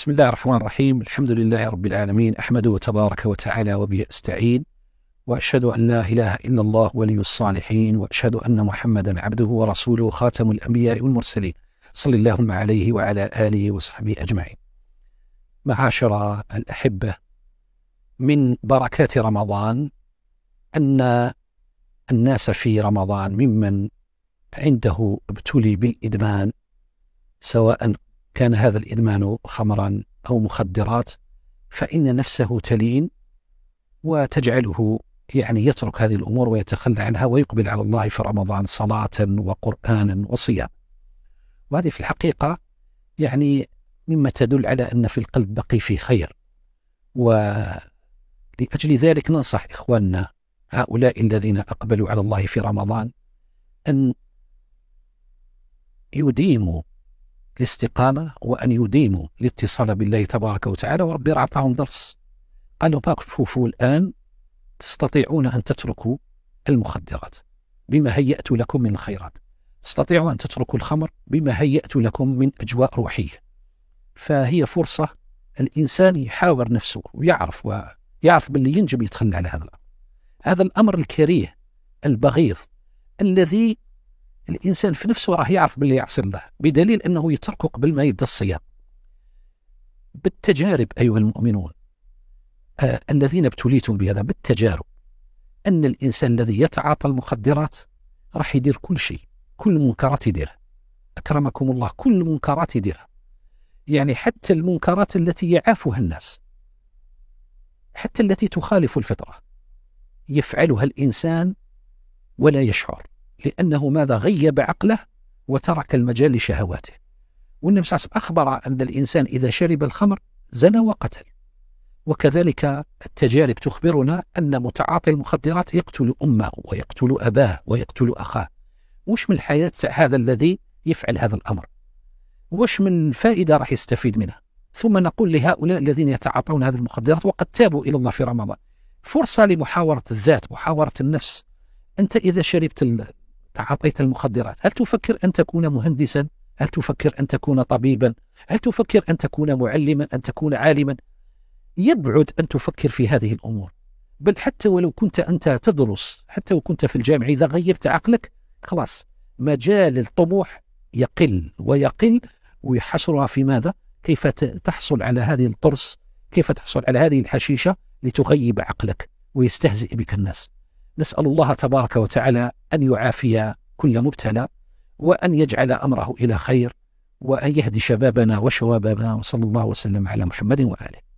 بسم الله الرحمن الرحيم الحمد لله رب العالمين أحمده تبارك وتعالى وبه أستعين وأشهد أن لا إله إلا الله ولي الصالحين وأشهد أن محمدا عبده ورسوله خاتم الأنبياء والمرسلين صلى الله عليه وعلى آله وصحبه أجمعين معاشر الأحبة من بركات رمضان أن الناس في رمضان ممن عنده ابتلي بالإدمان سواء كان هذا الإدمان خمرا أو مخدرات فإن نفسه تلين وتجعله يعني يترك هذه الأمور ويتخلى عنها ويقبل على الله في رمضان صلاة وقرآنا وصيام وهذه في الحقيقة يعني مما تدل على أن في القلب بقي في خير ولأجل ذلك ننصح إخواننا هؤلاء الذين أقبلوا على الله في رمضان أن يديموا الاستقامة وأن يديموا الاتصال بالله تبارك وتعالى وربي أعطاهم درس قالوا لهم شوفوا الآن تستطيعون أن تتركوا المخدرات بما هيأت لكم من الخيرات تستطيعوا أن تتركوا الخمر بما هيأت لكم من أجواء روحية فهي فرصة الإنسان يحاور نفسه ويعرف ويعرف باللي ينجم يتخلى على هذا الأمر هذا الأمر الكريه البغيض الذي الانسان في نفسه راه يعرف باللي يعصي الله بدليل انه يتركه قبل ما يبدا الصيام بالتجارب ايها المؤمنون آه الذين ابتليتم بهذا بالتجارب ان الانسان الذي يتعاطى المخدرات راح يدير كل شيء كل المنكرات يديرها اكرمكم الله كل المنكرات يديرها يعني حتى المنكرات التي يعافها الناس حتى التي تخالف الفطره يفعلها الانسان ولا يشعر لأنه ماذا غيب عقله وترك المجال لشهواته والنبي صلى الله عليه وسلم أخبر أن الإنسان إذا شرب الخمر زنى وقتل وكذلك التجارب تخبرنا أن متعاطي المخدرات يقتل أمه ويقتل أباه ويقتل أخاه وش من حياة هذا الذي يفعل هذا الأمر وش من فائدة راح يستفيد منها ثم نقول لهؤلاء الذين يتعاطون هذه المخدرات وقد تابوا إلى الله في رمضان فرصة لمحاورة الذات محاورة النفس أنت إذا شربت تعاطيت المخدرات هل تفكر أن تكون مهندسا هل تفكر أن تكون طبيبا هل تفكر أن تكون معلما أن تكون عالما يبعد أن تفكر في هذه الأمور بل حتى ولو كنت أنت تدرس حتى وكنت في الجامعة إذا غيبت عقلك خلاص مجال الطموح يقل ويقل ويحصرها في ماذا؟ كيف تحصل على هذه القرص؟ كيف تحصل على هذه الحشيشة لتغيب عقلك ويستهزئ بك الناس نسأل الله تبارك وتعالى أن يعافي كل مبتلى وأن يجعل أمره إلى خير وأن يهدي شبابنا وشوابنا وصلى الله وسلم على محمد وآله